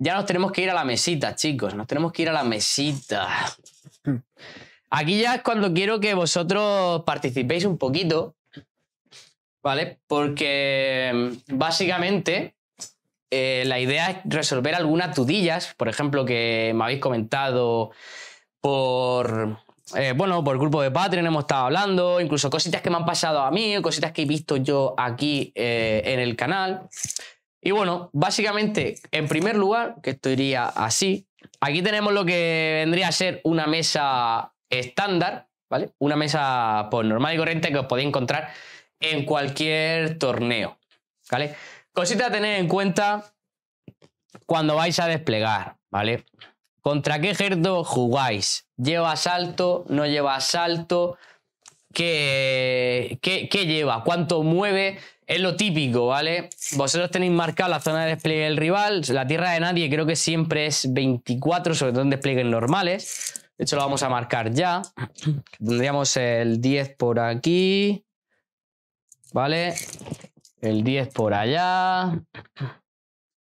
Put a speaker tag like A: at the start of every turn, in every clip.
A: Ya nos tenemos que ir a la mesita, chicos. Nos tenemos que ir a la mesita. Aquí ya es cuando quiero que vosotros participéis un poquito, ¿vale? Porque mm, básicamente eh, la idea es resolver algunas dudillas, por ejemplo, que me habéis comentado por, eh, bueno, por el grupo de Patreon hemos estado hablando, incluso cositas que me han pasado a mí, cositas que he visto yo aquí eh, en el canal. Y bueno, básicamente, en primer lugar, que esto iría así, aquí tenemos lo que vendría a ser una mesa estándar, ¿vale? Una mesa por pues, normal y corriente que os podéis encontrar en cualquier torneo, ¿vale? Cositas a tener en cuenta cuando vais a desplegar, ¿vale? ¿Contra qué ejército jugáis? ¿Lleva salto? ¿No lleva asalto, no lleva asalto, qué qué, lleva? ¿Cuánto mueve? Es lo típico, ¿vale? Vosotros tenéis marcada la zona de despliegue del rival. La tierra de nadie creo que siempre es 24, sobre todo en despliegues normales. De hecho, lo vamos a marcar ya. Tendríamos el 10 por aquí. ¿Vale? El 10 por allá.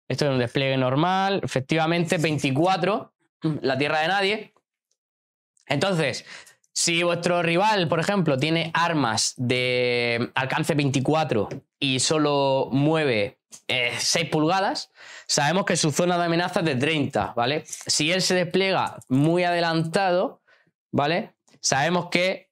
A: Esto es un despliegue normal. Efectivamente, 24. la tierra de nadie. Entonces, si vuestro rival, por ejemplo, tiene armas de alcance 24 y solo mueve 6 eh, pulgadas, sabemos que su zona de amenaza es de 30, ¿vale? Si él se despliega muy adelantado, ¿vale? Sabemos que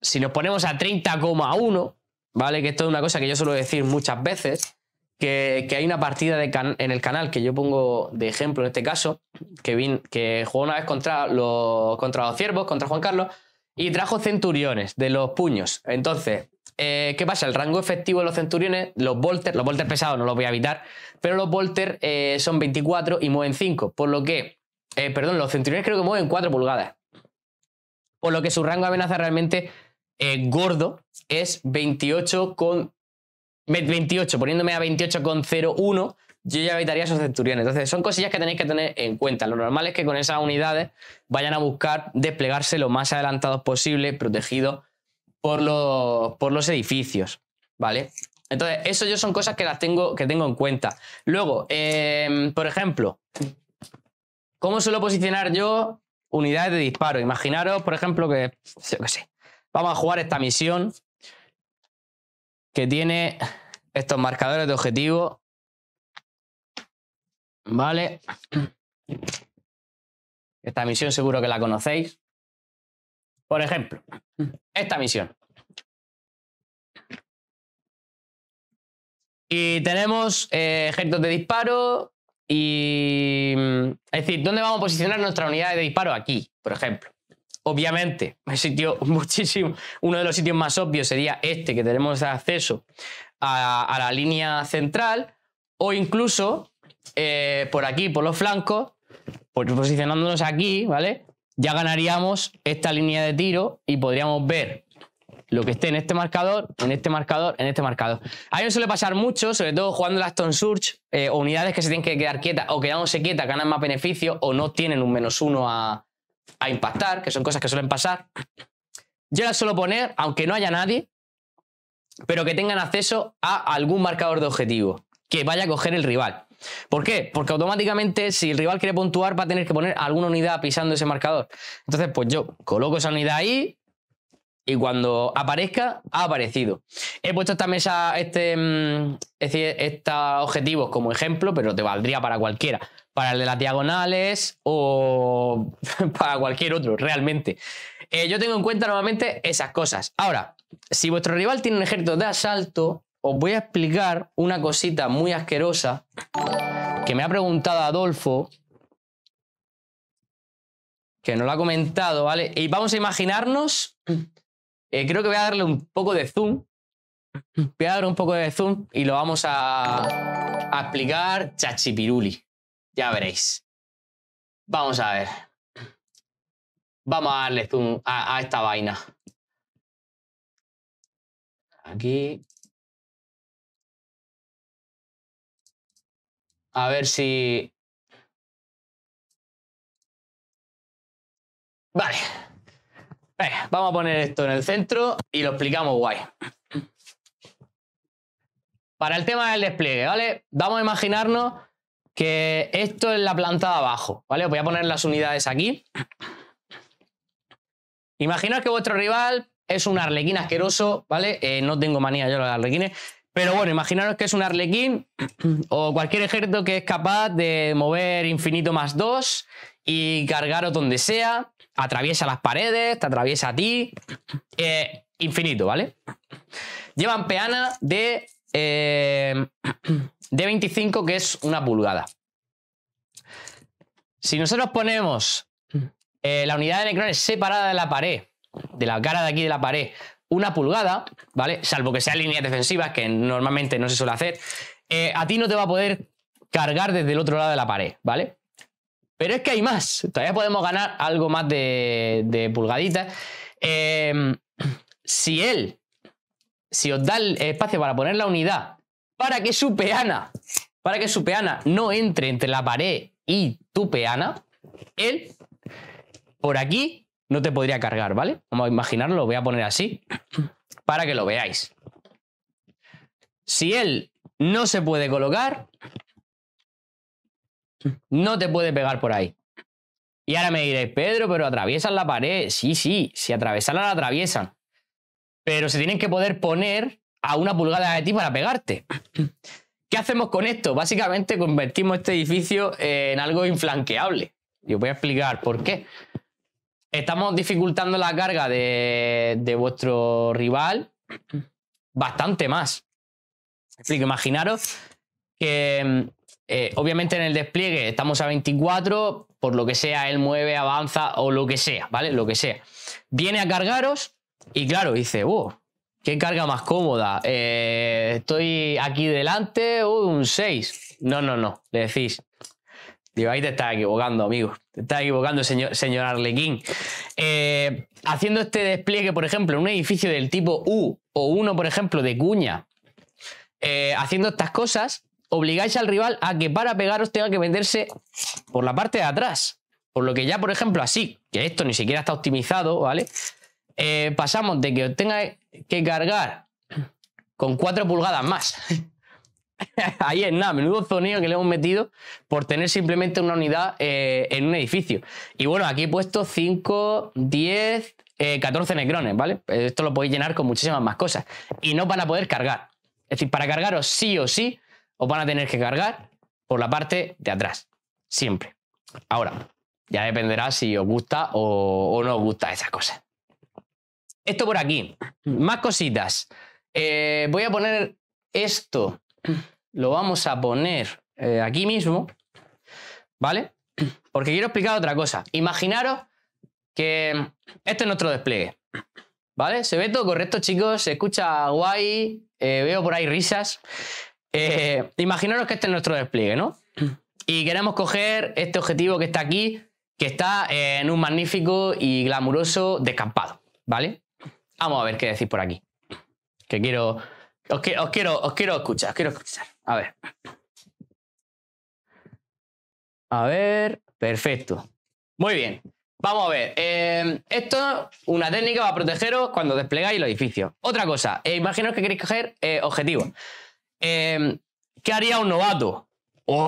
A: si nos ponemos a 30,1, ¿vale? Que esto es una cosa que yo suelo decir muchas veces, que, hay una partida en el canal que yo pongo de ejemplo en este caso, que, que jugó una vez contra los, contra los ciervos, contra Juan Carlos, y trajo centuriones de los puños. Entonces, eh, ¿qué pasa? El rango efectivo de los centuriones, los volter los volter pesados no los voy a evitar, pero los volter eh, son 24 y mueven 5, por lo que, eh, perdón, los centuriones creo que mueven 4 pulgadas. Por lo que su rango de amenaza realmente gordo es 28 con 28, poniéndome a 28,01, yo ya evitaría esos centuriones. Entonces, son cosillas que tenéis que tener en cuenta. Lo normal es que con esas unidades vayan a buscar desplegarse lo más adelantados posible, protegidos por los, por los edificios. ¿Vale? Entonces, eso yo son cosas que las tengo, que tengo en cuenta. Luego, em, por ejemplo, ¿cómo suelo posicionar yo unidades de disparo? Imaginaros, por ejemplo, que, yo qué sé, vamos a jugar esta misión
B: que tiene estos marcadores de objetivo. Vale. Esta misión seguro que la conocéis. Por ejemplo, esta misión. Y tenemos eh, de
A: disparo y... Es decir, ¿dónde vamos a posicionar nuestra unidad de disparo? Aquí, por ejemplo. Obviamente, sitio muchísimo, uno de los sitios más obvios sería este, que tenemos acceso a, la línea central, o incluso eh, por aquí, por los flancos, pues posicionándonos aquí, ¿vale? Ya ganaríamos esta línea de tiro y podríamos ver lo que esté en este marcador, en este marcador, en este marcador. A me suele pasar mucho, sobre todo jugando la Stone Surge, eh, unidades que se tienen que quedar quietas o quedándose quietas ganan más beneficio o no tienen un menos uno a, a impactar, que son cosas que suelen pasar. Yo las suelo poner, aunque no haya nadie, pero que tengan acceso a algún marcador de objetivo, que vaya a coger el rival. ¿Por qué? Porque automáticamente si el rival quiere puntuar va a tener que poner alguna unidad pisando ese marcador. Entonces, pues yo coloco esa unidad ahí, y cuando aparezca, ha aparecido. He puesto esta mesa, este, mm, estos objetivos como ejemplo, pero te valdría para cualquiera. Para el de las diagonales o para cualquier otro, realmente. Eh, yo tengo en cuenta nuevamente esas cosas. Ahora, si vuestro rival tiene un ejército de asalto, os voy a explicar una cosita muy asquerosa que me ha preguntado Adolfo, que no lo ha comentado, ¿vale? Y vamos a imaginarnos eh, creo que voy a darle un poco de zoom. Voy a dar un poco de zoom y lo vamos a, explicar
B: chachipiruli. Ya veréis. Vamos a ver. Vamos a darle zoom a esta vaina. Aquí. A ver si... Vale. Eh, vamos a poner esto en el centro y lo explicamos guay.
A: Para el tema del despliegue, ¿vale? Vamos a imaginarnos que esto es la planta de abajo, ¿vale? voy a poner las unidades aquí. Imaginaos que vuestro rival es un arlequín asqueroso, ¿vale? Eh, no tengo manía yo los arlequines, pero bueno, imaginaros que es un arlequín o cualquier ejército que es capaz de mover infinito más dos y cargaros donde sea atraviesa las paredes, te atraviesa a ti. Eh, infinito, ¿vale? Llevan peana de, eh, de 25, que es una pulgada. Si nosotros ponemos eh, la unidad de necrones separada de la pared, de la cara de aquí de la pared, una pulgada, ¿vale? Salvo que sea líneas defensivas, que normalmente no se suele hacer, a ti no te va a poder cargar desde el otro lado de la pared, ¿vale? Pero es que hay más. Todavía podemos ganar algo más de, pulgaditas. Em, si él, si os da el espacio para poner la unidad, para que su peana, para que su peana no entre entre la pared y tu peana, él por aquí no te podría cargar, ¿vale? Vamos a imaginarlo, lo voy a poner así, para que lo veáis. Si él no se puede colocar, no te puede pegar por ahí. Y ahora me diréis, Pedro, pero atraviesan la pared. Sí, sí, si atravesan la atraviesan. Pero se tienen que poder poner a una pulgada de ti para pegarte. ¿Qué hacemos con esto? Básicamente convertimos este edificio eh, en algo inflanqueable. Yo voy a explicar por qué. Estamos dificultando la carga de, de vuestro rival bastante más. Así que imaginaros que mm, eh, obviamente en el despliegue estamos a 24, por lo que sea, él mueve, avanza o lo que sea, ¿vale? Lo que sea. Viene a cargaros y claro, dice, oh, qué carga más cómoda. Eh, estoy aquí delante, uh, un 6. No, no, no, le decís. Digo, ahí te estás equivocando, amigo. Te estás equivocando, señor, señor Arlequín. Eh, haciendo este despliegue, por ejemplo, en un edificio del tipo U o uno, por ejemplo, de cuña, haciendo estas cosas, obligáis al rival a que para pegaros tenga que venderse por la parte de atrás. Por lo que ya, por ejemplo, así, que esto ni siquiera está optimizado, ¿vale? Eh, pasamos de que os tenga que cargar con 4 pulgadas más. Ahí es nada, menudo zoneo que le hemos metido por tener simplemente una unidad eh, en un edificio. Y bueno, aquí he puesto 5, 10, 14 necrones, ¿vale? Esto lo podéis llenar con muchísimas más cosas. Y no van a poder cargar. Es decir, para cargaros sí o sí, os van a tener que cargar por la parte de atrás. Siempre. Ahora, ya dependerá si os gusta o, no os gusta esas cosas. Esto por aquí. Más cositas. Eh, voy a poner esto. Lo vamos a poner eh, aquí mismo. ¿Vale? Porque quiero explicar otra cosa. Imaginaros que este es nuestro despliegue. ¿Vale? ¿Se ve todo correcto, chicos? ¿Se escucha guay? Eh, veo por ahí risas. Eh, imaginaros que este es nuestro despliegue, ¿no? Y queremos coger este objetivo que está aquí, que está en un magnífico y glamuroso descampado, ¿vale? Vamos a ver qué decís por aquí. Que quiero. Os, quiero, os quiero escuchar, os quiero escuchar. A ver. A ver. Perfecto. Muy bien. Vamos a ver. Em, esto, una técnica para protegeros cuando desplegáis el edificio. Otra cosa, eh, imaginaos que queréis coger eh, objetivos. Eh, ¿qué haría un novato? Oh,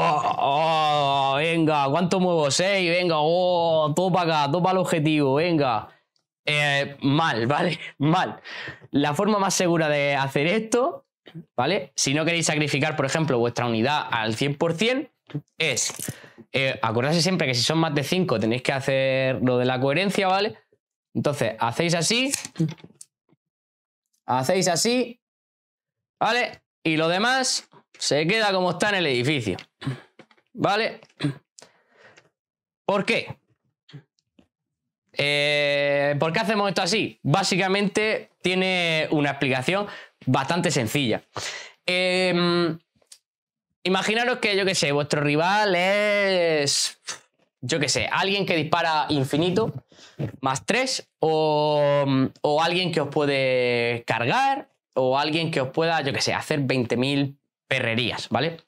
A: oh venga, ¿cuánto muevo? 6, venga, oh, todo para acá, todo para el objetivo, venga. Eh, mal, ¿vale? Mal. La forma más segura de hacer esto, ¿vale? Si no queréis sacrificar, por ejemplo, vuestra unidad al 100%, es eh, acordarse siempre que si son más de 5 tenéis que hacer lo de la coherencia, ¿vale? Entonces, hacéis así, hacéis así, ¿vale? y lo demás se queda como está en el edificio. ¿Vale? ¿Por qué? Eh, ¿Por qué hacemos esto así? Básicamente tiene una explicación bastante sencilla. Em, imaginaros que, yo qué sé, vuestro rival es, yo qué sé, alguien que dispara infinito, más 3, o alguien que os puede cargar, o alguien que os pueda, yo que sé, hacer 20.000 perrerías, ¿vale?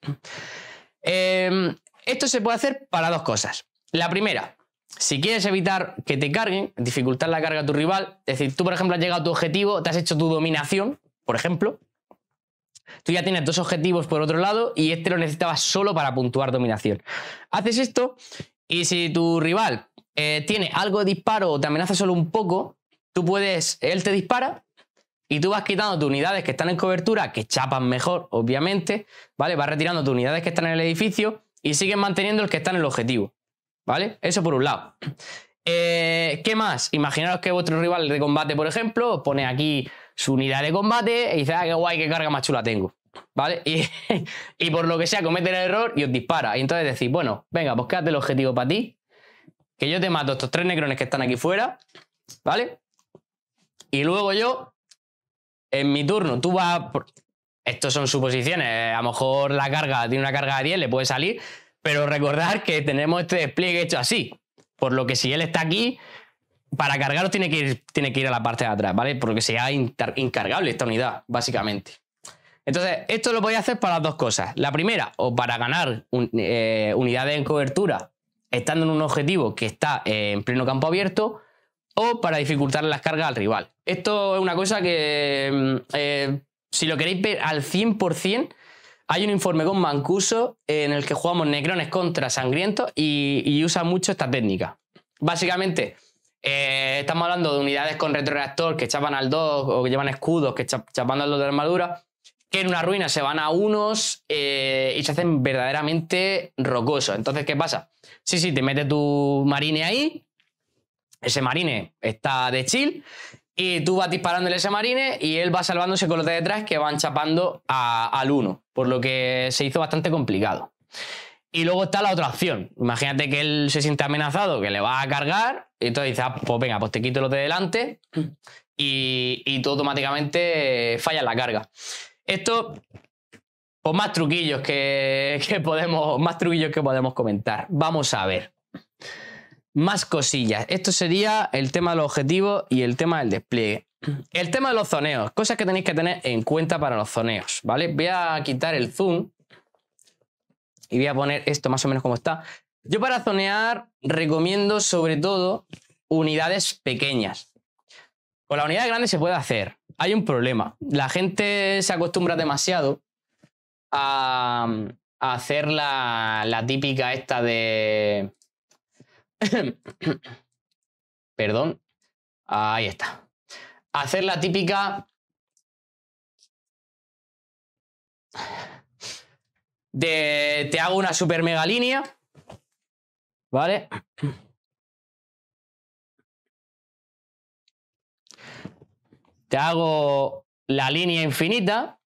A: Em, esto se puede hacer para dos cosas. La primera, si quieres evitar que te carguen, dificultar la carga a tu rival, es decir, tú, por ejemplo, has llegado a tu objetivo, te has hecho tu dominación, por ejemplo, tú ya tienes dos objetivos por otro lado y este lo necesitabas solo para puntuar dominación. Haces esto y si tu rival eh, tiene algo de disparo o te amenaza solo un poco, tú puedes, él te dispara, y tú vas quitando tus unidades que están en cobertura, que chapan mejor, obviamente, ¿vale? Vas retirando tus unidades que están en el edificio y sigues manteniendo el que están en el objetivo, ¿vale? Eso por un lado. Eh, ¿Qué más? Imaginaros que vuestro rival de combate, por ejemplo, pone aquí su unidad de combate y dice, ah, qué guay, qué carga más chula tengo, ¿vale? Y, y por lo que sea, comete el error y os dispara. Y entonces decís, bueno, venga, pues quédate el objetivo para ti, que yo te mato estos tres necrones que están aquí fuera, ¿vale? Y luego yo en mi turno tú vas... Estos son suposiciones, eh, a lo mejor la carga tiene una carga de 10, le puede salir, pero recordar que tenemos este despliegue hecho así, por lo que si él está aquí, para cargarlo tiene que ir, tiene que ir a la parte de atrás, ¿vale? Porque sea incargable esta unidad, básicamente. Entonces, esto lo podéis hacer para dos cosas. La primera, o para ganar eh, unidades en cobertura, estando en un objetivo que está en pleno campo abierto, o para dificultar las cargas al rival. Esto es una cosa que, mm, eh, si lo queréis ver al 100%, hay un informe con Mancuso en el que jugamos necrones contra sangrientos y, usa mucho esta técnica. Básicamente, eh, estamos hablando de unidades con retroreactor que chapan al 2 o que llevan escudos que chapando al 2 de armadura, que en una ruina se van a unos eh, y se hacen verdaderamente rocosos. Entonces, ¿qué pasa? Sí, sí, te mete tu marine ahí, ese marine está de chill y tú vas disparando ese marine y él va salvándose con los de detrás que van chapando al uno, por lo que se hizo bastante complicado. Y luego está la otra opción. Imagínate que él se siente amenazado, que le va a cargar, y entonces dices, ah, pues venga, pues te quito los de delante y, tú automáticamente fallas la carga. Esto, pues más truquillos que podemos, más truquillos que podemos comentar. Vamos a ver. Más cosillas. Esto sería el tema de los objetivos y el tema del despliegue. El tema de los zoneos, cosas que tenéis que tener en cuenta para los zoneos, ¿vale? Voy a quitar el zoom y voy a poner esto más o menos como está. Yo para zonear recomiendo sobre todo unidades pequeñas. Con la unidad grande se puede hacer. Hay un problema. La gente se acostumbra demasiado a, hacer la típica esta de
B: Perdón. Ahí está. Hacer la típica... De, te hago una super mega línea. ¿Vale? Te hago la línea infinita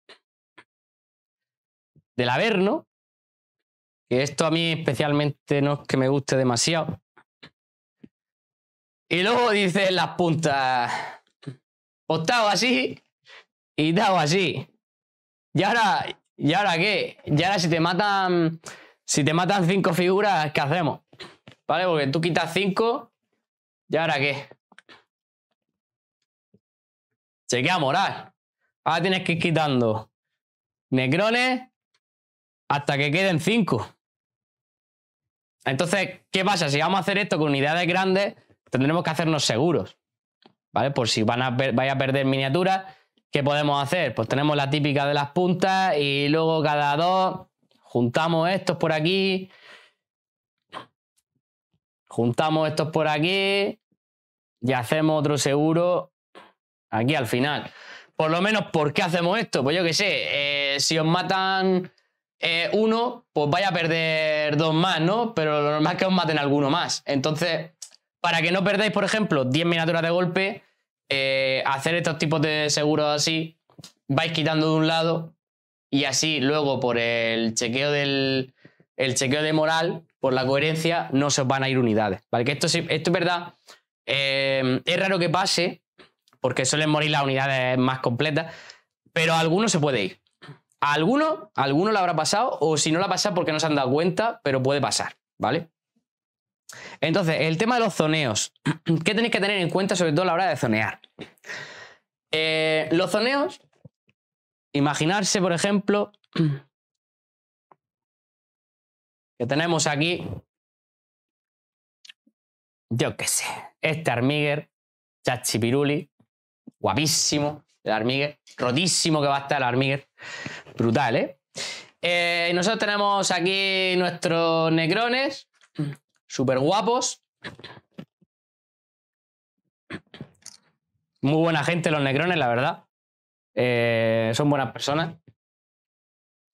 B: del Averno. Que esto a mí especialmente no es que me guste demasiado. Y
A: luego dice las puntas. Octavo así y dado así. Y ahora, ¿y ahora qué? Y ahora si te matan. Si te matan cinco figuras, ¿qué hacemos? ¿Vale? Porque tú quitas cinco. ¿Y ahora qué?
B: Se queda moral. Ahora tienes que ir quitando necrones hasta que queden cinco.
A: Entonces, ¿qué pasa? Si vamos a hacer esto con unidades grandes tendremos que hacernos seguros, ¿vale? Por si van a, vais a perder miniaturas, ¿qué podemos hacer? Pues tenemos la típica de las puntas y luego cada dos juntamos estos por aquí, juntamos estos por aquí y hacemos otro seguro aquí al final. Por lo menos, ¿por qué hacemos esto? Pues yo qué sé, eh, si os matan eh, uno, pues vaya a perder dos más, ¿no? Pero lo normal es que os maten alguno más. Entonces, para que no perdáis, por ejemplo, 10 miniaturas de golpe, eh, hacer estos tipos de seguros así, vais quitando de un lado y así luego por el chequeo del chequeo de moral, por la coherencia, no se os van a ir unidades. ¿vale? Que esto, esto es verdad, eh, es raro que pase, porque suelen morir las unidades más completas, pero a se puede ir. A alguno, a alguno lo habrá pasado, o si no la ha pasado porque no se han dado cuenta, pero puede pasar, ¿vale? Entonces, el tema de los zoneos. ¿Qué tenéis que
B: tener en cuenta, sobre todo a la hora de zonear? Eh, los zoneos, imaginarse, por ejemplo, que tenemos aquí, yo qué sé, este
A: armiguer, chachipiruli, guapísimo, el armiguer, rotísimo que va a estar el armiguer, brutal, ¿eh? eh nosotros tenemos aquí nuestros necrones, súper guapos. Muy buena gente los necrones, la verdad. Eh, son
B: buenas personas.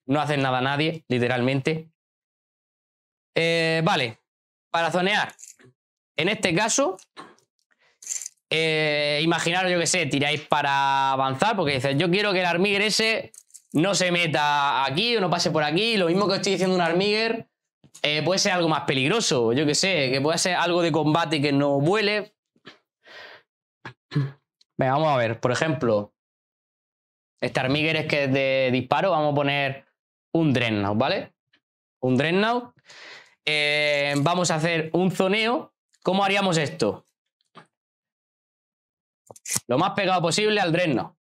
B: No hacen nada a nadie, literalmente. Eh, vale, para zonear. En este caso,
A: eh, imaginaros, yo que sé, tiráis para avanzar, porque dices, yo quiero que el Armiger ese no se meta aquí o no pase por aquí. Lo mismo que estoy diciendo un Armiger eh, puede ser algo más peligroso, yo que sé, que puede ser algo de combate que no vuele. vamos a ver, por ejemplo, este Armiger es que es de disparo, vamos a poner un Dreadnought, ¿vale? Un Dreadnought.
B: Eh, vamos a hacer un zoneo. ¿Cómo haríamos esto? Lo más pegado posible al Dreadnought.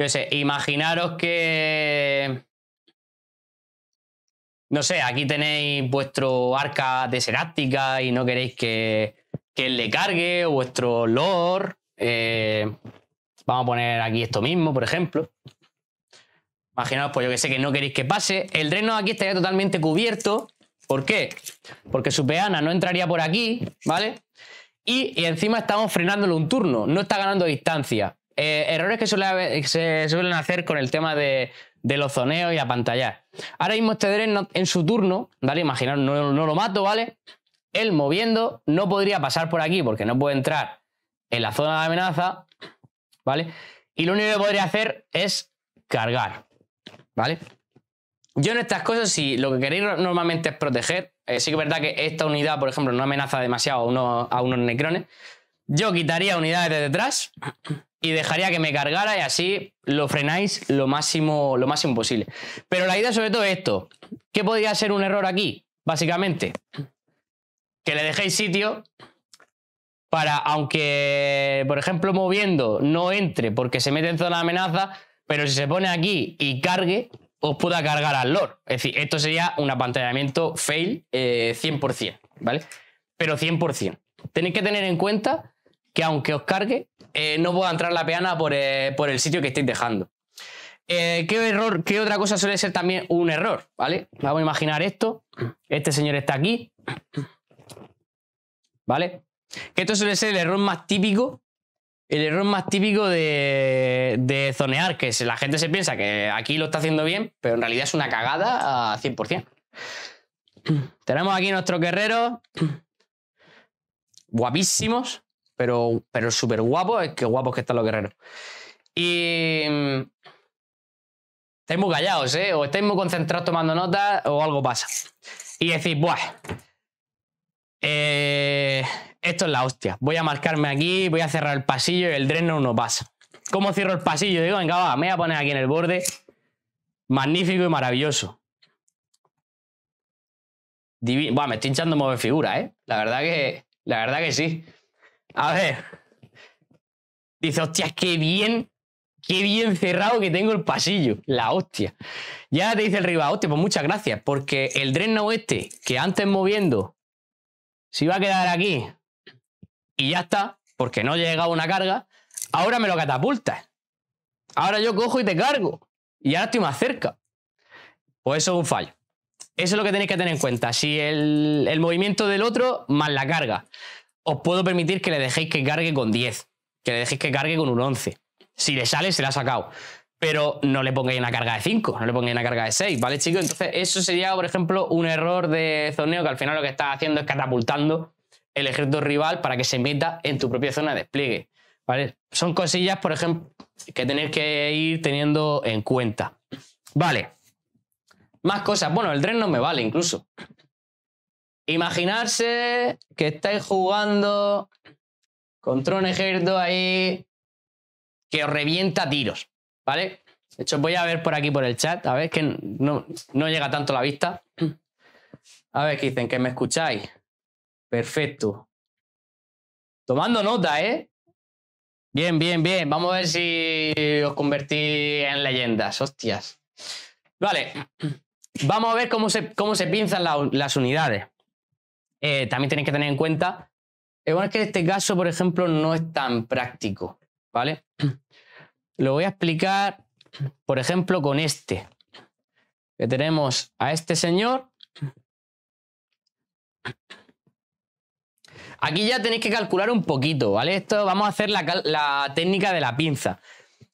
B: Yo sé, imaginaros que
A: no sé, aquí tenéis vuestro arca de seráptica y no queréis que, que le cargue, o vuestro lore. Eh, vamos a poner aquí esto mismo, por ejemplo. Imaginaos, pues yo que sé que no queréis que pase. El dreno aquí estaría totalmente cubierto. ¿Por qué? Porque su peana no entraría por aquí, ¿vale? Y, encima estamos frenándolo un turno, no está ganando distancia. Eh, errores que se suelen hacer con el tema de de los zoneos y pantallar. Ahora mismo este Dren en su turno, ¿vale? Imaginaros, no, lo mato, ¿vale? Él moviendo no podría pasar por aquí porque no puede entrar en la zona de amenaza, ¿vale? Y lo único que podría hacer es cargar, ¿vale? Yo en estas cosas, si lo que queréis normalmente es proteger, eh, sí que es verdad que esta unidad, por ejemplo, no amenaza demasiado a unos necrones. Yo quitaría unidades de detrás y dejaría que me cargara y así lo frenáis lo máximo, lo posible. Pero la idea sobre todo es esto. ¿Qué podría ser un error aquí? Básicamente, que le dejéis sitio para, aunque, por ejemplo, moviendo no entre porque se mete en zona de amenaza, pero si se pone aquí y cargue, os pueda cargar al Lord. Es decir, esto sería un apantallamiento fail 100%, eh, ¿vale? Pero 100%. Tenéis que tener en cuenta que aunque os cargue, eh, no pueda entrar la peana por, eh, el sitio que estáis dejando. Eh, ¿qué, error, ¿Qué otra cosa suele ser también un error? ¿Vale? Vamos a imaginar esto. Este señor está aquí. ¿Vale? Que esto suele ser el error más típico. El error más típico de, zonear, que la gente se piensa que aquí lo está haciendo bien, pero en realidad es una cagada a 100%. Tenemos aquí nuestros guerreros guapísimos, pero, súper guapo, es que guapos que están los guerreros. Y... Mm, estáis muy callados, ¿eh? O estáis muy concentrados tomando notas o algo pasa. Y decís, buah, eh, esto es la hostia. Voy a marcarme aquí, voy a cerrar el pasillo y el dreno no pasa. ¿Cómo cierro el pasillo? Digo, venga, va, me voy a poner aquí en el borde. Magnífico y maravilloso. Divino. Buah, me estoy hinchando mover figura, ¿eh? La verdad que, la verdad que sí. A ver. Dice, hostia, qué bien, qué bien cerrado que tengo el pasillo. La hostia. Ya te dice el rival, hostia, pues muchas gracias, porque el dreno este que antes moviendo se iba a quedar aquí y ya está, porque no llegaba una carga, ahora me lo catapultas. Ahora yo cojo y te cargo. Y ahora estoy más cerca. Pues eso es un fallo. Eso es lo que tenéis que tener en cuenta. Si el, el movimiento del otro más la carga os puedo permitir que le dejéis que cargue con 10, que le dejéis que cargue con un 11. Si le sale, se la ha sacado. Pero no le pongáis una carga de 5, no le pongáis una carga de 6, ¿vale, chicos? Entonces, eso sería, por ejemplo, un error de zoneo que al final lo que estás haciendo es catapultando el ejército rival para que se meta en tu propia zona de despliegue. ¿Vale? Son cosillas, por ejemplo, que tenéis que ir teniendo en cuenta. Vale. Más cosas. Bueno, el dren no me vale incluso. Imaginarse que estáis jugando contra un ejército ahí que os revienta tiros, ¿vale? De hecho, voy a ver por aquí por el chat, a ver, que no, llega tanto la vista. A ver, que dicen que me escucháis. Perfecto. Tomando nota, ¿eh? Bien, bien, bien. Vamos a ver si os convertí en leyendas. Hostias. Vale. Vamos a ver cómo se, cómo se pinzan las unidades. Eh, también tenéis que tener en cuenta. es bueno, que en este caso, por ejemplo, no es tan práctico, ¿vale? Lo voy a explicar, por ejemplo, con este. Que tenemos a este señor. Aquí ya tenéis que calcular un poquito, ¿vale? Esto vamos a hacer la, técnica de la pinza.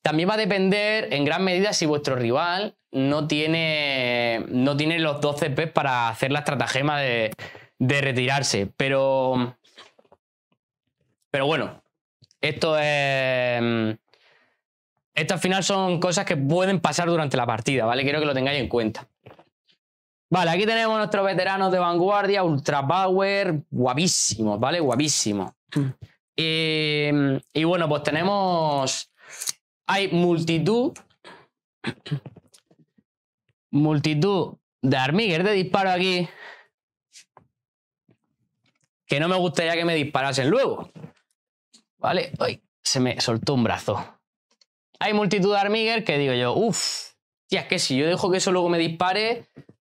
A: También va a depender en gran medida si vuestro rival no tiene, no tiene los 12 p para hacer la estratagema de, de retirarse. Pero. Pero bueno, esto es. Mm, al final son cosas que pueden pasar durante la partida, ¿vale? Quiero que lo tengáis en cuenta. Vale, aquí tenemos nuestros veteranos de vanguardia, Ultra Power, guapísimos, ¿vale? Guapísimos. Y, bueno, pues tenemos. Hay multitud. Multitud de armigues de disparo aquí que no me gustaría que me disparasen luego. ¿Vale? se me soltó un brazo. Hay multitud de Armiger que digo yo, uff, tía, es que si yo dejo que eso luego me dispare,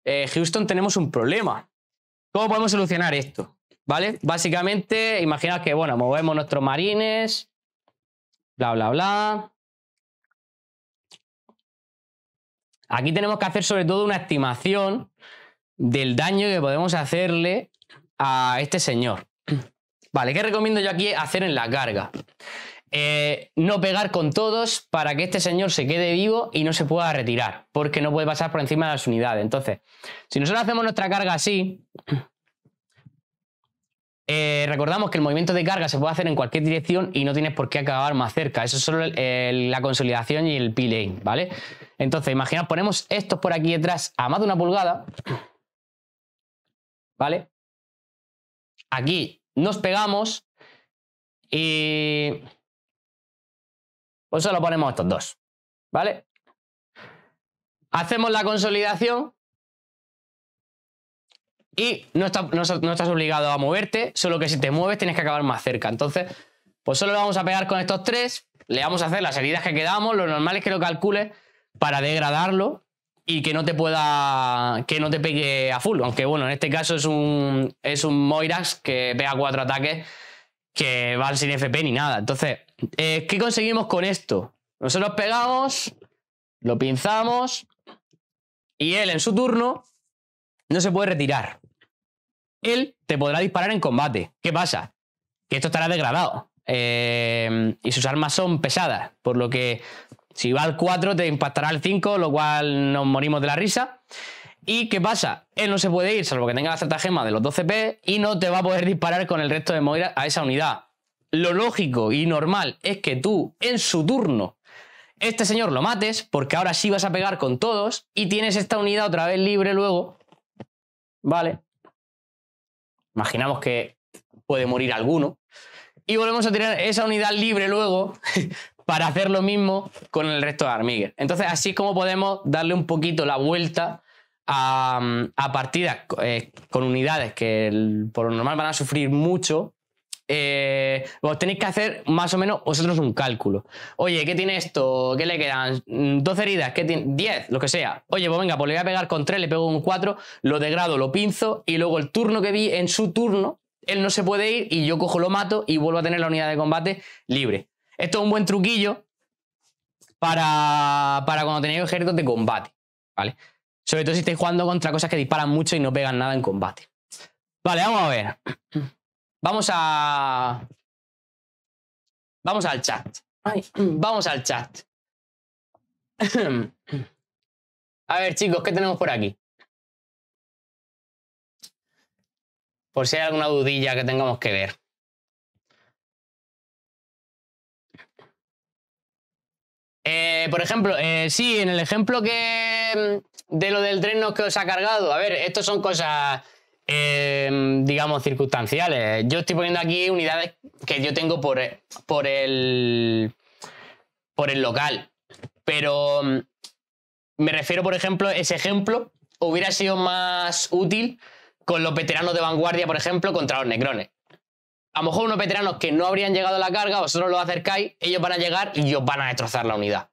A: eh, Houston tenemos un problema. ¿Cómo podemos solucionar esto? ¿Vale? Básicamente, imaginaos que, bueno, movemos nuestros marines, bla, bla, bla. Aquí tenemos que hacer sobre todo una estimación del daño que podemos hacerle a este señor. Vale, ¿qué recomiendo yo aquí hacer en la carga? Eh, no pegar con todos para que este señor se quede vivo y no se pueda retirar, porque no puede pasar por encima de las unidades. Entonces, si nosotros hacemos nuestra carga así, eh, recordamos que el movimiento de carga se puede hacer en cualquier dirección y no tienes por qué acabar más cerca. Eso es solo la consolidación y el p ¿vale? Entonces, imagina ponemos estos por aquí detrás a
B: más de una pulgada, ¿vale? Aquí nos pegamos y... Pues solo ponemos estos dos, ¿vale? Hacemos la consolidación y no, estás obligado a moverte,
A: solo que si te mueves tienes que acabar más cerca. Entonces, pues solo vamos a pegar con estos tres, le vamos a hacer las heridas que quedamos, lo normal es que lo calcule para degradarlo y que no te pueda. que no te pegue a full. Aunque bueno, en este caso es un. es un Moirax que pega cuatro ataques que van sin FP ni nada. Entonces, eh, ¿qué conseguimos con esto? Nosotros pegamos, lo pinzamos y él en su turno no se puede retirar. Él te podrá disparar en combate. ¿Qué pasa? Que esto estará degradado. Eh, y sus armas son pesadas, por lo que si va al 4 te impactará el 5, lo cual nos morimos de la risa. ¿Y qué pasa? Él no se puede ir, salvo que tenga la gema de los 12P, y no te va a poder disparar con el resto de Moira a esa unidad. Lo lógico y normal es que tú, en su turno, este señor lo mates, porque ahora sí vas a pegar con todos, y tienes esta unidad otra vez libre luego. Vale. Imaginamos que puede morir alguno. Y volvemos a tener esa unidad libre luego para hacer lo mismo con el resto de Armiguer. Entonces, así como podemos darle un poquito la vuelta a, mm, partidas eh, con unidades que por lo normal van a sufrir mucho. vos eh, tenéis que hacer más o menos vosotros un cálculo. Oye, ¿qué tiene esto? ¿Qué le quedan? Mm, dos heridas? ¿Qué tiene? ¿10? Lo que sea. Oye, pues venga, pues le voy a pegar con tres, le pego un cuatro, lo degrado, lo pinzo y luego el turno que vi en su turno, él no se puede ir y yo cojo, lo mato y vuelvo a tener la unidad de combate libre. Esto es un buen truquillo para, para cuando tenéis ejércitos de combate, ¿vale? Sobre todo si estáis jugando contra cosas que disparan mucho y no pegan nada en combate. Vale, vamos a ver.
B: Vamos a... Vamos al chat. Vamos al chat. A ver, chicos, ¿qué tenemos por aquí? Por si hay alguna dudilla que tengamos que ver. Eh, por ejemplo, eh, sí, en el ejemplo que mm, de lo del tren
A: que os ha cargado, a ver, esto son cosas, eh, digamos, circunstanciales. Yo estoy poniendo aquí unidades que yo tengo por, por, el, por el local, pero mm, me refiero, por ejemplo, ese ejemplo hubiera sido más útil con los veteranos de vanguardia, por ejemplo, contra los necrones a lo mejor unos veteranos que no habrían llegado a la carga, vosotros los acercáis, ellos van a llegar y ellos van a destrozar la unidad.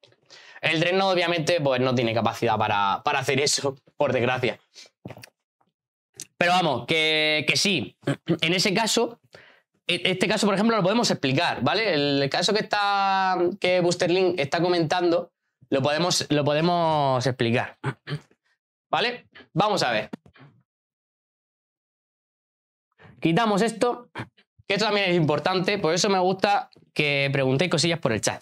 A: El Dreadnought obviamente pues no tiene capacidad para, hacer eso, por desgracia. Pero vamos, que, sí, en ese caso, e-, este caso por ejemplo lo podemos explicar, ¿vale? El caso que está que Link está comentando lo podemos, lo podemos explicar. ¿Vale? Vamos a ver. Quitamos esto esto también es importante, por eso me gusta que preguntéis cosillas por el chat.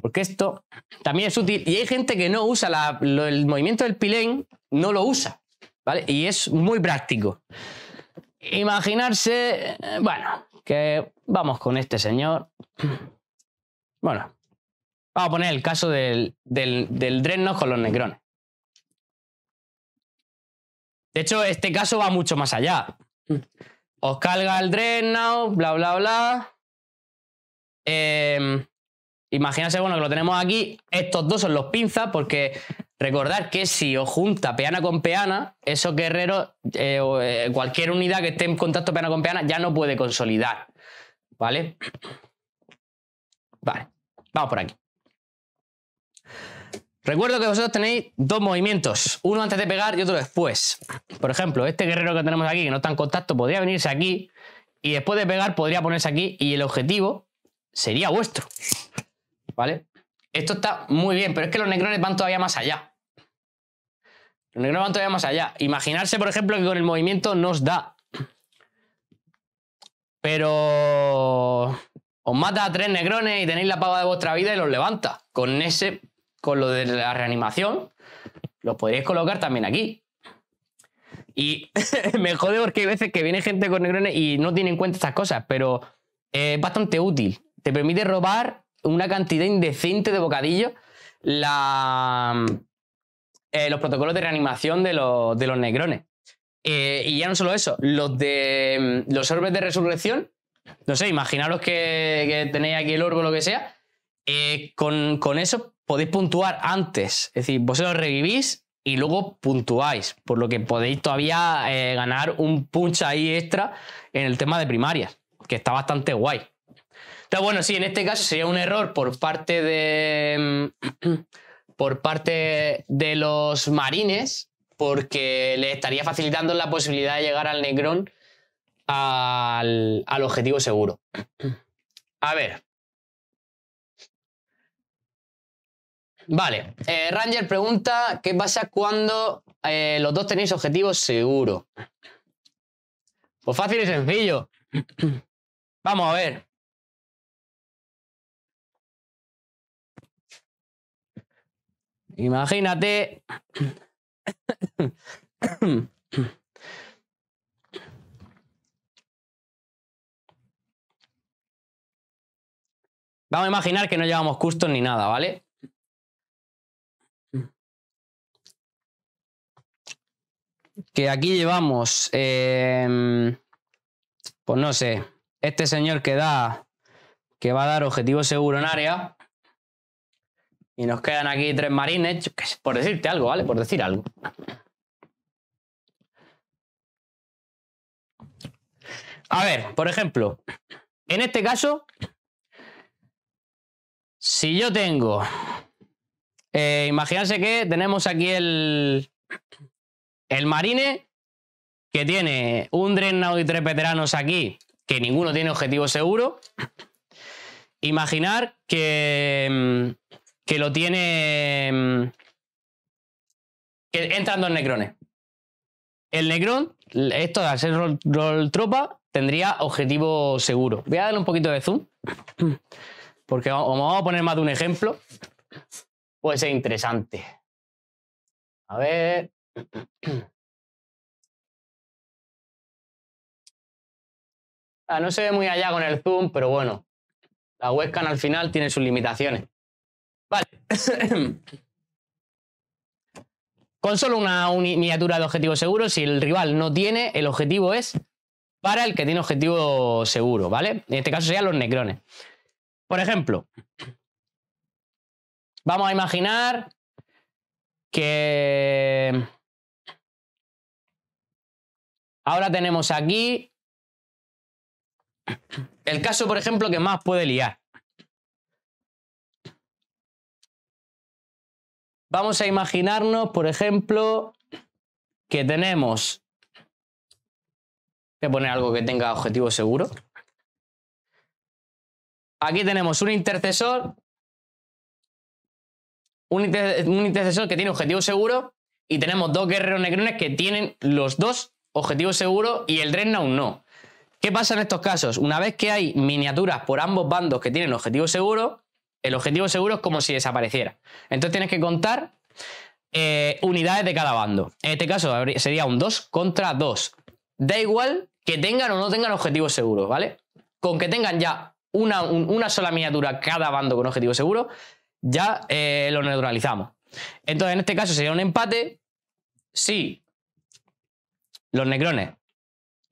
A: Porque esto también es útil y hay gente que no usa el movimiento del pilén, no lo usa, ¿vale? Y es muy práctico. Imaginarse, eh, bueno, que vamos con este señor. Bueno, vamos a poner el caso del, del, con los Necrones. De hecho, este caso va mucho más allá os carga el Dreadnought, bla, bla, bla. Em, imagínense, bueno, que lo tenemos aquí. Estos dos son los pinzas, porque recordad que si os junta peana con peana, esos guerreros, eh, eh, cualquier unidad que esté en contacto peana con peana, ya no puede consolidar. ¿Vale? Vale, vamos por aquí. Recuerdo que vosotros tenéis dos movimientos, uno antes de pegar y otro después. Por ejemplo, este guerrero que tenemos aquí, que no está en contacto, podría venirse aquí y después de pegar podría ponerse aquí y el objetivo sería vuestro. ¿Vale? Esto está muy bien, pero es que los necrones van todavía más allá. Los necrones van todavía más allá. Imaginarse, por ejemplo, que con el movimiento nos da. Pero os mata a tres necrones y tenéis la pava de vuestra vida y los levanta. Con ese con lo de la reanimación, lo podéis colocar también aquí. Y me jode porque hay veces que viene gente con negrones y no tiene en cuenta estas cosas, pero es bastante útil. Te permite robar una cantidad indecente de bocadillos eh, los protocolos de reanimación de, los, negrones. Eh, y ya no solo eso, los de los orbes de resurrección, no sé, imaginaros que, tenéis aquí el orbo o lo que sea, eh, con, con eso podéis puntuar antes. Es decir, vosotros revivís y luego puntuáis, por lo que podéis todavía eh, ganar un punch ahí extra en el tema de primarias, que está bastante guay. Entonces, bueno, sí, en este caso sería un error por parte de. Mm, por parte de los marines, porque le estaría facilitando la posibilidad de llegar al Negrón al, al objetivo seguro. A ver, Vale,
B: eh, Ranger pregunta, ¿qué pasa cuando eh, los dos tenéis objetivos seguros? Pues fácil y sencillo. Vamos a ver. Imagínate Vamos a imaginar que no llevamos custos ni nada, ¿vale? que aquí llevamos, em, pues no
A: sé, este señor que da, que va a dar objetivo seguro en área, y nos quedan aquí tres marines, por decirte algo, ¿vale? Por decir algo.
B: A ver, por ejemplo, en este caso, si yo
A: tengo, eh, imagínense que tenemos aquí el, el Marine, que tiene un Dreadnought y tres veteranos aquí, que ninguno tiene objetivo seguro. Imaginar que, mm, que lo tiene... Mm, que entran dos necrones. El necrón, esto de hacer rol, tropa, tendría objetivo seguro. Voy a darle un poquito de zoom, porque vamos a poner más de un ejemplo,
B: puede ser interesante. A ver. Ah, no se ve muy allá con el zoom, pero bueno, la webcam al final tiene sus limitaciones. Vale.
A: con solo una miniatura de objetivo seguro, si el rival no tiene, el objetivo es para el que tiene objetivo seguro, ¿vale? En este caso serían los necrones. Por ejemplo,
B: vamos a imaginar que Ahora tenemos aquí el caso, por ejemplo, que más puede liar. Vamos a imaginarnos, por ejemplo, que tenemos... que poner algo que tenga objetivo seguro. Aquí tenemos un intercesor. Un, intercesor que tiene objetivo seguro. Y tenemos dos guerreros
A: necrones que tienen los dos objetivo seguro y el Dreadnought no. ¿Qué pasa en estos casos? Una vez que hay miniaturas por ambos bandos que tienen objetivo seguro, el objetivo seguro es como si desapareciera. Entonces tienes que contar eh, unidades de cada bando. En este caso sería un 2 contra 2. Da igual que tengan o no tengan objetivo seguro, ¿vale? Con que tengan ya una, sola miniatura cada bando con objetivo seguro, ya eh, lo neutralizamos. Entonces en este caso sería un empate sí los Necrones,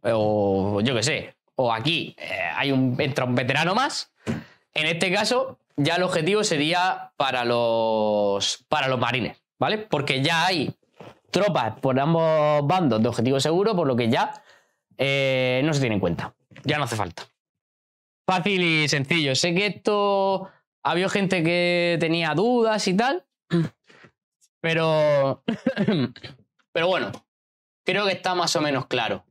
A: o yo qué sé, o aquí eh, hay un, entra un veterano más, en este caso ya el objetivo sería para los, para los marines, ¿vale? Porque ya hay tropas por ambos bandos de objetivo seguro, por lo que ya eh, no se tiene en cuenta, ya no hace falta. Fácil y sencillo, sé que esto había gente que tenía dudas y tal, pero, pero
B: bueno, Creo que está más o menos claro.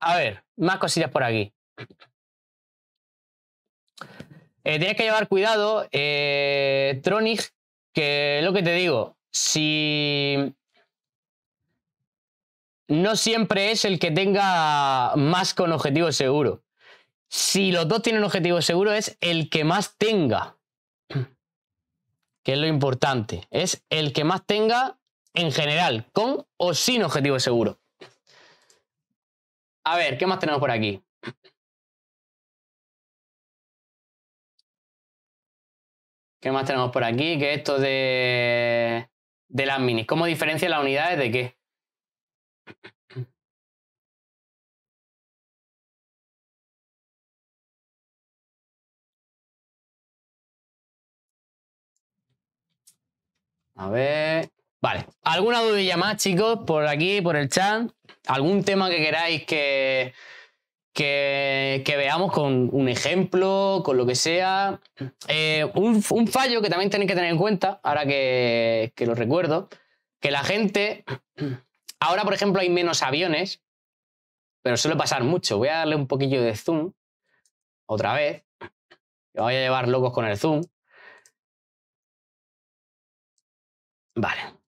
B: A ver, más cosillas por aquí. Eh, tienes que llevar cuidado, eh,
A: Tronic, que lo que te digo, si no siempre es el que tenga más con objetivo seguro. Si los dos tienen objetivo seguro, es el que más tenga. Que es lo importante. Es el que más tenga en general, con o sin
B: objetivo seguro. A ver, ¿qué más tenemos por aquí? ¿Qué más tenemos por aquí? Que esto de, de las minis. ¿Cómo diferencia las unidades de qué? A ver. Vale. ¿Alguna dudilla más, chicos? Por
A: aquí, por el chat. ¿Algún tema que queráis que, que, veamos con un ejemplo, con lo que sea? Eh, un, fallo que también tenéis que tener en cuenta, ahora que, que lo recuerdo, que la gente... Ahora, por ejemplo, hay menos aviones, pero suele pasar mucho. Voy a darle un poquillo de zoom,
B: otra vez. voy a llevar locos con el zoom. Vale,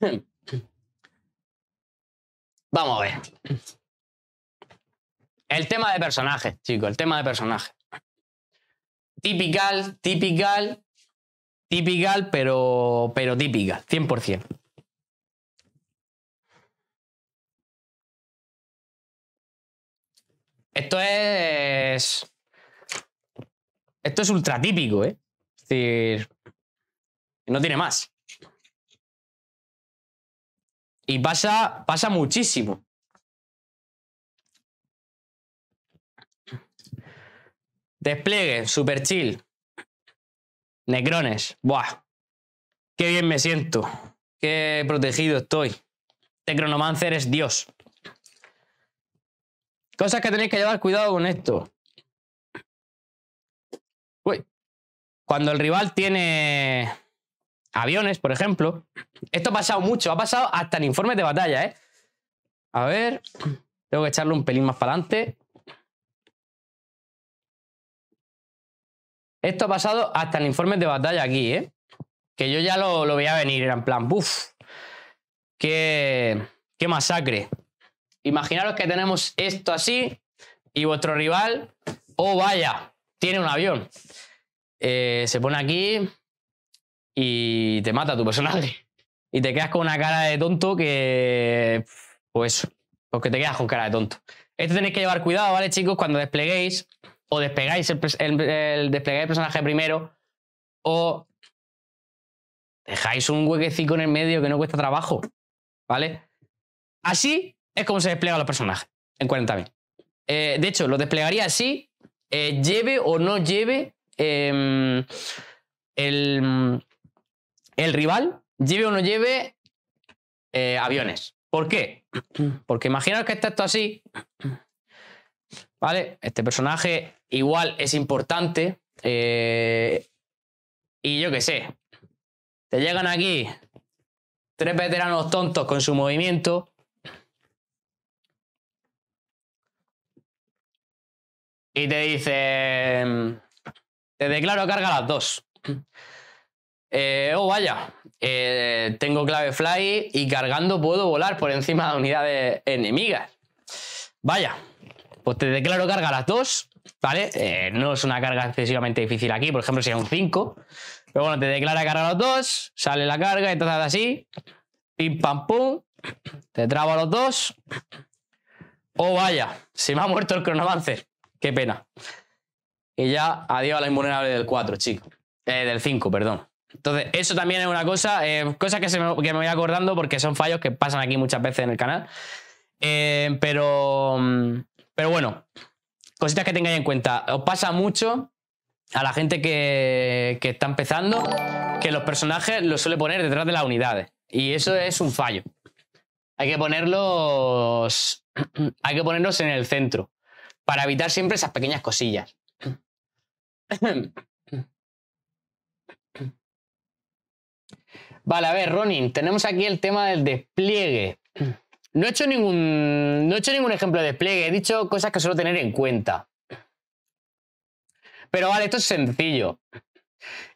B: Mm. Vamos a ver. El tema de personajes,
A: chicos, el tema de personajes.
B: Típical, típical, típical, pero, pero típica, 100%. Esto es. Esto es ultra típico, ¿eh? Es decir. No tiene más. Y pasa, pasa muchísimo. Despliegue, super chill. Necrones,
A: buah. Qué bien me siento. Qué protegido estoy.
B: Tecronomancer es Dios. Cosas que tenéis que llevar cuidado con esto. Uy. Cuando el rival tiene aviones, por ejemplo. Esto ha pasado mucho, ha pasado hasta en informes de batalla, ¿eh? A ver, tengo que echarlo un pelín más para adelante. Esto ha pasado hasta en informes de batalla aquí,
A: ¿eh? Que yo ya lo, lo veía venir, era en plan, ¡buf! Qué, masacre! Imaginaros que tenemos esto así y vuestro rival, ¡oh vaya! Tiene un avión. Eh, se pone aquí, y te mata tu personaje. Y te quedas con una cara de tonto que. Pues porque pues te quedas con cara de tonto. Esto tenéis que llevar cuidado, ¿vale, chicos? Cuando despleguéis o despegáis el, desplegáis el personaje primero o dejáis un huequecito en el medio que no cuesta trabajo, ¿vale? Así es como se desplegan los personajes en 40.000. Eh, de hecho, lo desplegaría así, eh, lleve o no lleve em, el, el rival, lleve o no lleve eh, aviones. ¿Por qué? Porque imaginaos que está esto así. ¿Vale? Este personaje igual es importante. Eh, y yo qué sé.
B: Te llegan aquí tres veteranos tontos con su movimiento. Y te dicen. Te declaro carga las dos.
A: Eh, oh, vaya, eh, tengo clave fly y cargando puedo volar por encima de unidades enemigas. Vaya, pues te declaro carga a las dos, ¿vale? Eh, no es una carga excesivamente difícil aquí, por ejemplo, si es un 5. Pero bueno, te declara carga a los dos, sale la carga, y entonces así, pim pam pum, te trabo a los dos. Oh, vaya, se me ha muerto el cronomancer. Qué pena. Y ya, adiós a la invulnerable del 4, chico. del 5, perdón. Entonces, eso también es una cosa, eh, cosas que, me, voy acordando porque son fallos que pasan aquí muchas veces en el canal. Eh, pero, mm, pero bueno, cositas que tengáis en cuenta. Os pasa mucho a la gente que, está empezando que los personajes los suele poner detrás de las unidades. Y eso es un fallo. Hay que ponerlos. Hay que ponerlos en el centro. Para evitar siempre esas pequeñas cosillas. Vale, a ver, Ronin, tenemos aquí el tema del despliegue. No he hecho ningún, he hecho ningún ejemplo de despliegue, he dicho cosas que suelo tener en cuenta. Pero vale, esto es sencillo.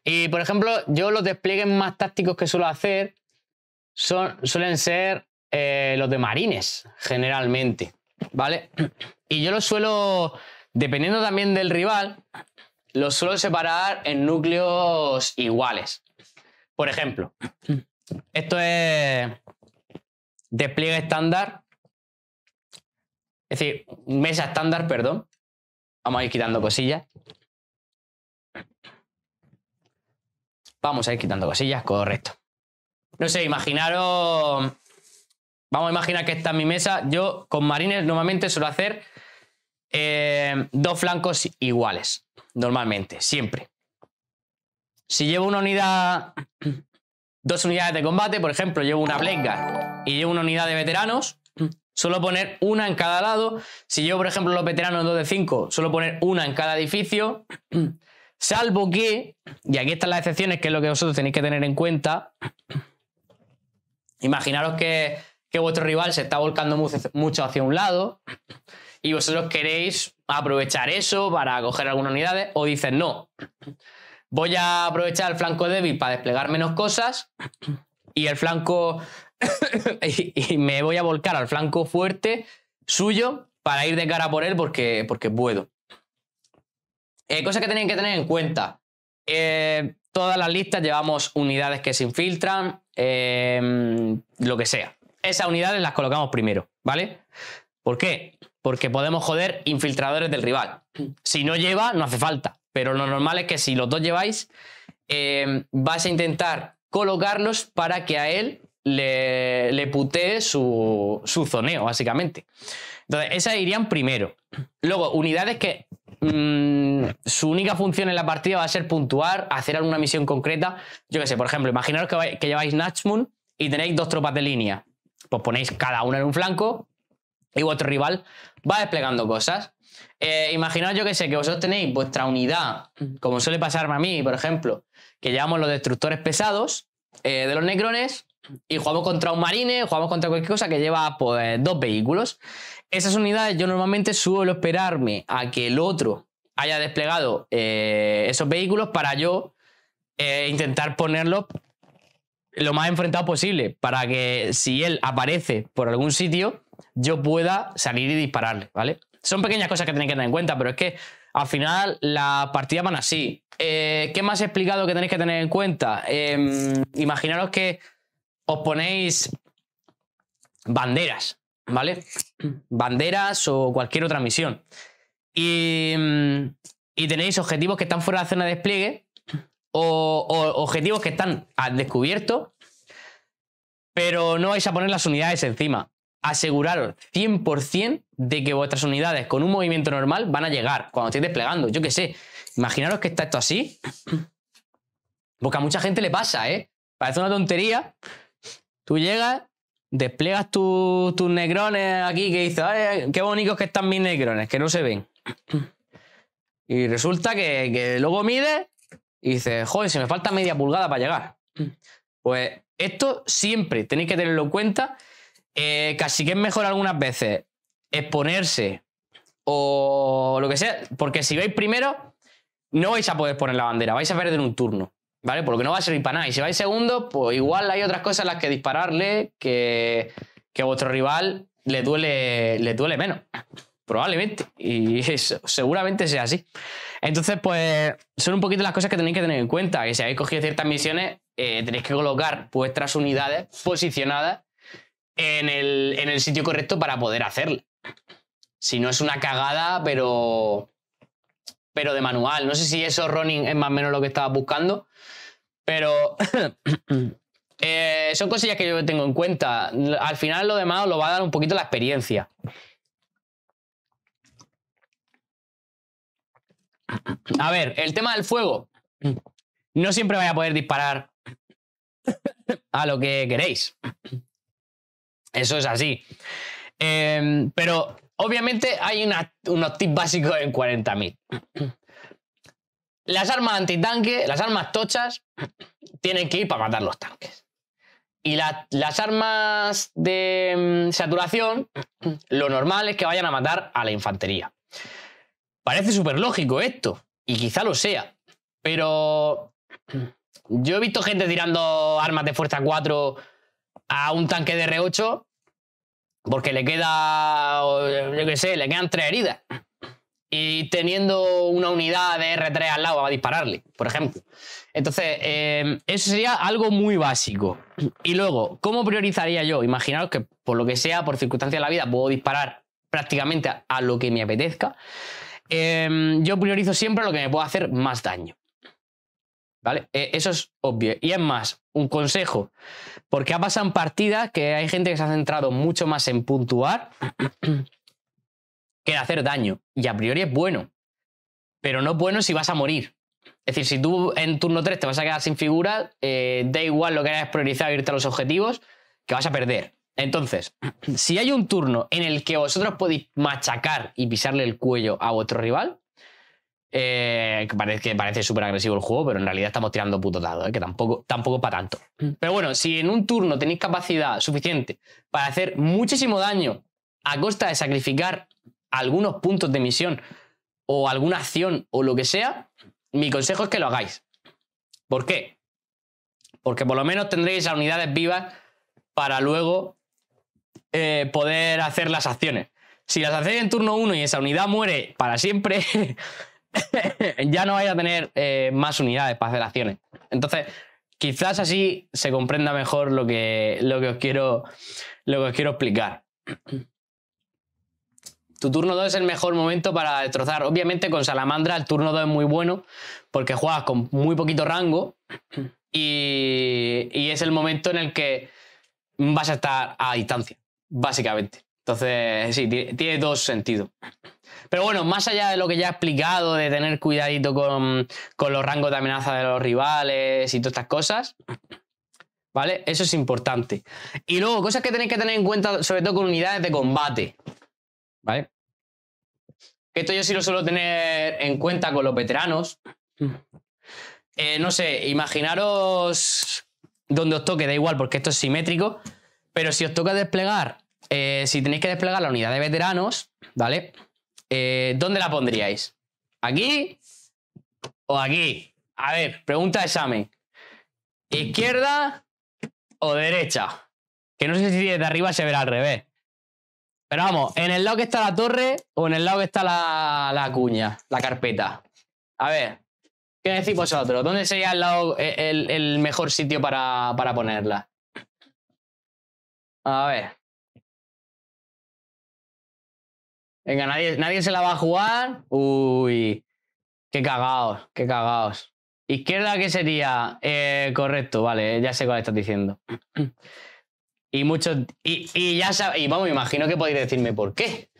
A: Y por ejemplo, yo los despliegues más tácticos que suelo hacer son, suelen ser eh, los de marines, generalmente. ¿Vale? Y yo los suelo, dependiendo también del rival, los suelo separar en núcleos iguales. Por ejemplo, mm. esto es despliegue
B: estándar, es decir, mesa estándar, perdón. Vamos a ir quitando cosillas. Vamos
A: a ir quitando cosillas, correcto. No sé, imaginaros. Vamos a imaginar que esta es mi mesa. Yo con marines normalmente suelo hacer eh, dos flancos iguales. Normalmente, siempre. Si llevo una unidad, dos unidades de combate, por ejemplo, llevo una Guard y llevo una unidad de veteranos, suelo poner una en cada lado. Si llevo, por ejemplo, los veteranos 2 de 5, suelo poner una en cada edificio. Salvo que, y aquí están las excepciones, que es lo que vosotros tenéis que tener en cuenta. Imaginaros que, que vuestro rival se está volcando mucho hacia un lado y vosotros queréis aprovechar eso para coger algunas unidades o dices no voy a aprovechar el flanco débil para desplegar menos cosas y el flanco y, me voy a volcar al flanco fuerte suyo para ir de cara por él porque, porque puedo. Eh, cosas que tienen que tener en cuenta. Eh, todas las listas llevamos unidades que se infiltran, eh, lo que sea. Esas unidades las colocamos primero, ¿vale? ¿Por qué? Porque podemos joder infiltradores del rival. Si no lleva, no hace falta pero lo normal es que si los dos lleváis, eh, vas a intentar colocarlos para que a él le, putee su, zoneo, básicamente. Entonces, esas irían primero. Luego, unidades que mm, su única función en la partida va a ser puntuar, hacer alguna misión concreta. Yo qué sé, por ejemplo, imaginaros que, lleváis Natchmoon y tenéis dos tropas de línea. Pues ponéis cada una en un flanco, y vuestro rival va desplegando cosas. Eh, imaginaos, yo que sé, que vosotros tenéis vuestra unidad, como suele pasarme a mí, por ejemplo, que llevamos los destructores pesados eh, de los necrones y jugamos contra un marine, jugamos contra cualquier cosa que lleva pues, dos vehículos. Esas unidades yo normalmente suelo esperarme a que el otro haya desplegado eh, esos vehículos para yo intentar ponerlos lo más enfrentado posible, para que si él aparece por algún sitio, yo pueda salir y dispararle, ¿vale? Son pequeñas cosas que tenéis que tener en cuenta, pero es que al final la partida van así. Eh, ¿Qué más he explicado que tenéis que tener en cuenta? Em, imaginaros que os ponéis banderas, ¿vale? Banderas o cualquier otra misión. Em, y, tenéis objetivos que están fuera de la zona de despliegue o, o objetivos que están al descubierto, pero no vais a poner las unidades encima aseguraros 100% de que vuestras unidades con un movimiento normal van a llegar cuando estéis desplegando. Yo qué sé, imaginaros que está esto así. Porque a mucha gente le pasa, ¿eh? Parece una tontería. Tú llegas, desplegas tus negrones aquí que dices, Ay, qué bonitos que están mis negrones, que no se ven. Y resulta que, que luego mides y dices, joder, se me falta media pulgada para llegar. Pues esto siempre tenéis que tenerlo en cuenta eh, casi que es mejor algunas veces exponerse o lo que sea, porque si vais primero, no vais a poder poner la bandera, vais a perder un turno, ¿vale? Porque no va a servir para nada. Y si vais segundo, pues igual hay otras cosas en las que dispararle que, a vuestro rival le duele, le duele menos. Probablemente. Y eso, seguramente sea así. Entonces, pues son un poquito las cosas que tenéis que tener en cuenta. Que si habéis cogido ciertas misiones, eh, tenéis que colocar vuestras unidades posicionadas en el, sitio correcto para poder hacerlo Si no es una cagada, pero, pero de manual. No sé si eso, running es más o menos lo que estaba buscando, pero eh, son cosillas que yo tengo en cuenta. Al final lo demás lo va a dar un poquito la experiencia. A ver, el tema del fuego. No siempre vais a poder disparar a lo que queréis. Eso es así. Em, pero obviamente hay unos tips básicos en 40.000. Las armas antitanque, las armas tochas, tienen que ir para matar los tanques. Y las armas de em, saturación, lo normal es que vayan a matar a la infantería. Parece súper lógico esto, y quizá lo sea, pero yo he visto gente tirando armas de fuerza 4 a un tanque de R8 porque le queda, yo qué sé, le quedan tres heridas. Y teniendo una unidad de R3 al lado va a dispararle, por ejemplo. Entonces, em, eso sería algo muy básico. Y luego, ¿cómo priorizaría yo? Imaginaos que por lo que sea, por circunstancia de la vida, puedo disparar prácticamente a, lo que me apetezca. Em, yo priorizo siempre lo que me pueda hacer más daño. ¿Vale? E, eso es obvio. Y es más, un consejo, porque ha pasado en partidas que hay gente que se ha centrado mucho más en puntuar que en hacer daño. Y a priori es bueno, pero no es bueno si vas a morir. Es decir, si tú en turno 3 te vas a quedar sin figura, eh, da igual lo que hayas priorizado e irte a los objetivos, que vas a perder. Entonces, si hay un turno en el que vosotros podéis machacar y pisarle el cuello a otro rival, eh, que parece que parece súper agresivo el juego, pero en realidad estamos tirando putos dados, ¿eh? que tampoco, tampoco para tanto. Mm. Pero bueno, si en un turno tenéis capacidad suficiente para hacer muchísimo daño a costa de sacrificar algunos puntos de misión o alguna acción o lo que sea, mi consejo es que lo hagáis. ¿Por qué? Porque por lo menos tendréis a unidades vivas para luego eh, poder hacer las acciones. Si las hacéis en turno 1 y esa unidad muere para siempre, ya no vais a tener eh, más unidades para hacer acciones. Entonces, quizás así se comprenda mejor lo que, lo que, os, quiero, lo que os quiero explicar. Tu turno 2 es el mejor momento para destrozar. Obviamente con Salamandra el turno 2 es muy bueno porque juegas con muy poquito rango y es el momento en el que vas a estar a distancia, básicamente. Entonces, sí, tiene dos sentido. Pero bueno, más allá de lo que ya he explicado, de tener cuidadito con, los rangos de amenaza de los rivales y todas estas cosas, ¿vale? Eso es importante. Y luego, cosas que tenéis que tener en cuenta, sobre todo con unidades de combate, ¿vale? Esto yo sí lo suelo tener en cuenta con los veteranos. Eh, no sé, imaginaros donde os toque, da igual, porque esto es simétrico, pero si os toca desplegar eh, si tenéis que desplegar la unidad de veteranos, ¿vale? Eh, ¿Dónde la pondríais? ¿Aquí o aquí? A ver, pregunta de examen. ¿Izquierda o derecha? Que no sé si desde arriba se verá al revés. Pero vamos, en el lado que está la torre o en el lado que está la, la cuña, la carpeta. A ver, ¿qué decís vosotros? ¿Dónde sería el, mejor
B: sitio para, para ponerla? A ver. Venga, nadie, nadie se la va a jugar. Uy,
A: qué cagaos, qué cagaos. Izquierda, ¿qué sería? Eh, correcto, vale, eh, ya sé cuál estás diciendo. Y muchos. Y, ya Y vamos, me imagino que podéis decirme por qué.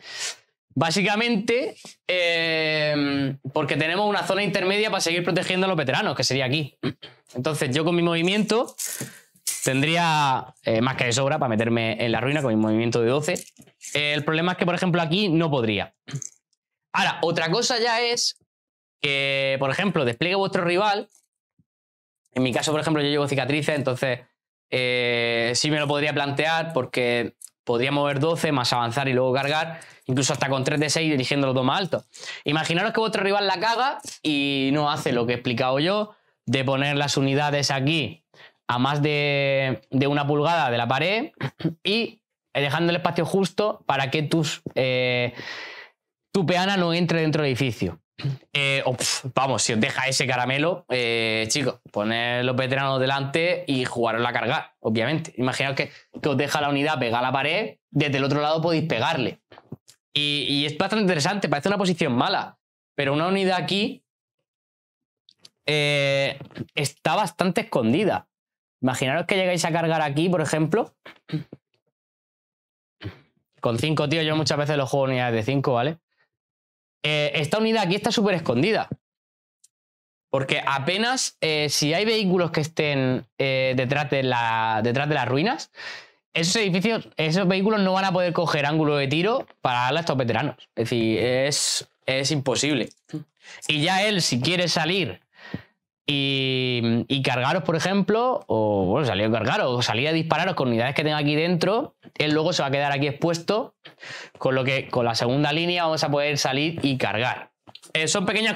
A: Básicamente, em, porque tenemos una zona intermedia para seguir protegiendo a los veteranos, que sería aquí. Entonces, yo con mi movimiento Tendría eh, más que de sobra para meterme en la ruina con mi movimiento de 12. el problema es que, por ejemplo, aquí no podría. Ahora, otra cosa ya es que, por ejemplo, despliegue vuestro rival. En mi caso, por ejemplo, yo llevo cicatrices, entonces eh, sí me lo podría plantear porque podría mover 12 más avanzar y luego cargar, incluso hasta con 3 de 6 dirigiendo los dos más altos. Imaginaros que vuestro rival la caga y no hace lo que he explicado yo de poner las unidades aquí a más de, una pulgada de la pared y eh, dejando el espacio justo para que eh, tu peana no entre dentro del edificio. Eh, oh, vamos, si os deja ese caramelo, chicos, poner los veteranos delante y jugaros la carga, obviamente. Imaginaos que, os deja la unidad pegar la pared, desde el otro lado podéis pegarle. Y, es bastante interesante, parece una posición mala, pero una unidad aquí está bastante escondida. Imaginaros que llegáis a cargar aquí, por ejemplo. Con cinco, tío, yo muchas veces los juego unidades de cinco, ¿vale? Eh, esta unidad aquí está súper escondida. Porque apenas eh, si hay vehículos que estén eh, detrás, de la, detrás de las ruinas, esos edificios, esos vehículos no van a poder coger ángulo de tiro para darle a estos veteranos. Es decir, es, es imposible. Y ya él, si quiere salir y, cargaros, por ejemplo, o bueno, salir a cargaros, o salir a dispararos con unidades que tenga aquí dentro, él luego se va a quedar aquí expuesto, con lo que con la segunda línea vamos a poder salir y cargar. Eh, son pequeñas,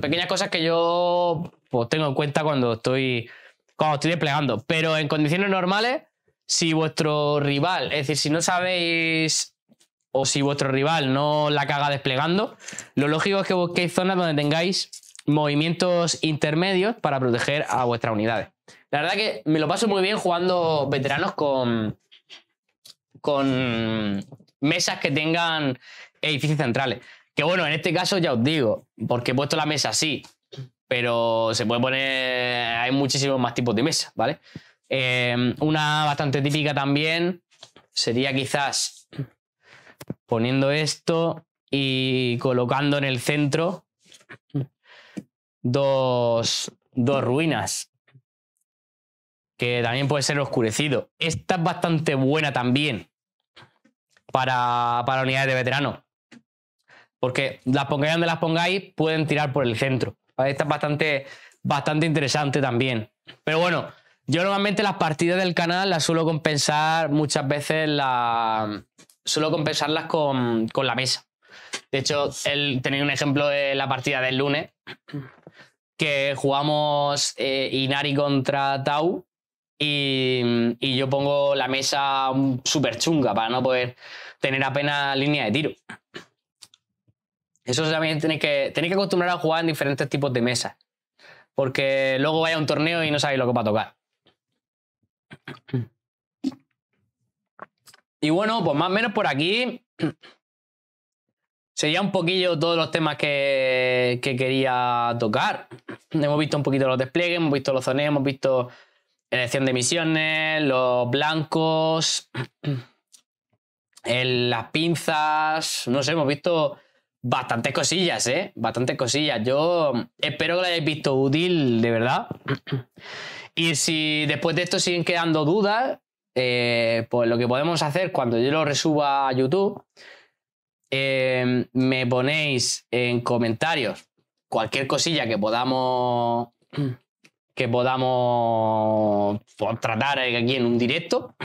A: pequeñas cosas que yo pues, tengo en cuenta cuando estoy, cuando estoy desplegando, pero en condiciones normales, si vuestro rival, es decir, si no sabéis o si vuestro rival no la caga desplegando, lo lógico es que busquéis zonas donde tengáis movimientos intermedios para proteger a vuestras unidades. La verdad que me lo paso muy bien jugando veteranos con, con mesas que tengan edificios centrales. Que bueno, en este caso ya os digo, porque he puesto la mesa así, pero se puede poner. Hay muchísimos más tipos de mesas, ¿vale? Em, una bastante típica también sería quizás poniendo esto y colocando en el centro dos, ruinas que también puede ser oscurecido. Esta es bastante buena también para, para unidades de veterano Porque las pongáis donde las pongáis, pueden tirar por el centro. Esta es bastante, bastante interesante también. Pero bueno, yo normalmente las partidas del canal las suelo compensar muchas veces la, suelo compensarlas con, la mesa. De hecho, el, tenéis un ejemplo de la partida del lunes, que jugamos eh, Inari contra Tau y, yo pongo la mesa súper chunga para no poder tener apenas línea de tiro. Eso también tenéis que, tenéis que acostumbrar a jugar en diferentes tipos de mesas, porque luego vaya a un torneo y no sabéis lo que va a tocar. Y bueno, pues más o menos por aquí sería un poquillo todos los temas que, quería tocar. Hemos visto un poquito los despliegues, hemos visto los zoneos, hemos visto elección de misiones, los blancos, las pinzas, no sé, hemos visto bastantes cosillas, ¿eh? Bastantes cosillas. Yo espero que lo hayáis visto útil, de verdad. Y si después de esto siguen quedando dudas, eh, pues lo que podemos hacer cuando yo lo resuba a YouTube Em, me ponéis en comentarios cualquier cosilla que podamos que podamos tratar aquí en un directo.